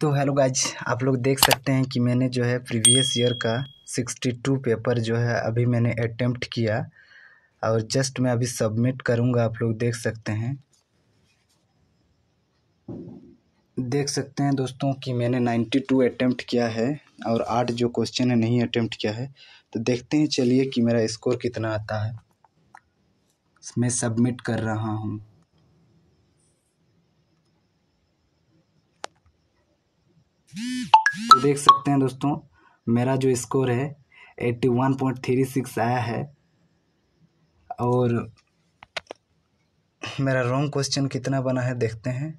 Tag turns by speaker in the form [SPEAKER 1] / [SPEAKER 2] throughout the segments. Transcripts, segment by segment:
[SPEAKER 1] तो hello guys आप लोग देख सकते हैं कि मैंने जो है प्रीवियस ईयर का 62 पेपर जो है अभी मैंने अटैम्प्ट किया और जस्ट मैं अभी सबमिट करूंगा आप लोग देख सकते हैं देख सकते हैं दोस्तों कि मैंने 92 अटैम्प्ट किया है और आठ जो क्वेश्चन है नहीं अटैम्प्ट किया है तो देखते हैं चलिए कि मेरा स्कोर कितना आता है मैं सबमिट कर रहा हूँ तो देख सकते हैं दोस्तों मेरा जो स्कोर है eighty one point three six आया है और मेरा रॉन्ग क्वेश्चन कितना बना है देखते हैं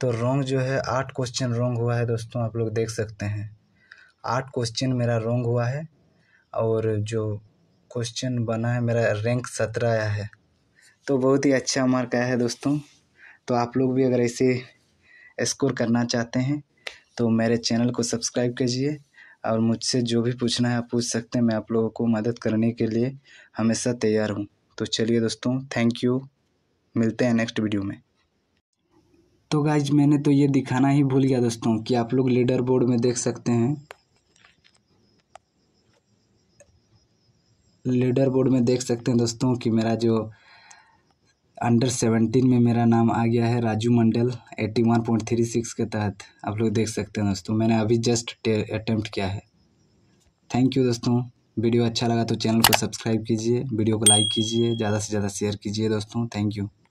[SPEAKER 1] तो रॉन्ग जो है आठ क्वेश्चन रॉन्ग हुआ है दोस्तों आप लोग देख सकते हैं आठ क्वेश्चन मेरा रॉन्ग हुआ है और जो क्वेश्चन बना है मेरा रैंक सत्रह आया है तो बहुत ही अच्छा मार्क आया है दोस्तों तो आप लोग भी अगर ऐसे स्कोर करना चाहते हैं तो मेरे चैनल को सब्सक्राइब कीजिए और मुझसे जो भी पूछना है आप पूछ सकते हैं मैं आप लोगों को मदद करने के लिए हमेशा तैयार हूँ तो चलिए दोस्तों थैंक यू मिलते हैं नेक्स्ट वीडियो में तो गाइज मैंने तो ये दिखाना ही भूल गया दोस्तों कि आप लोग लीडर बोर्ड में देख सकते हैं लीडर बोर्ड में देख सकते हैं दोस्तों कि मेरा जो अंडर सेवेंटीन में मेरा नाम आ गया है Raju Mandal eighty one point three six के तहत आप लोग देख सकते हैं दोस्तों मैंने अभी जस्ट अटैम्प्ट किया है थैंक यू दोस्तों वीडियो अच्छा लगा तो चैनल को सब्सक्राइब कीजिए वीडियो को लाइक कीजिए ज़्यादा से ज़्यादा शेयर कीजिए दोस्तों थैंक यू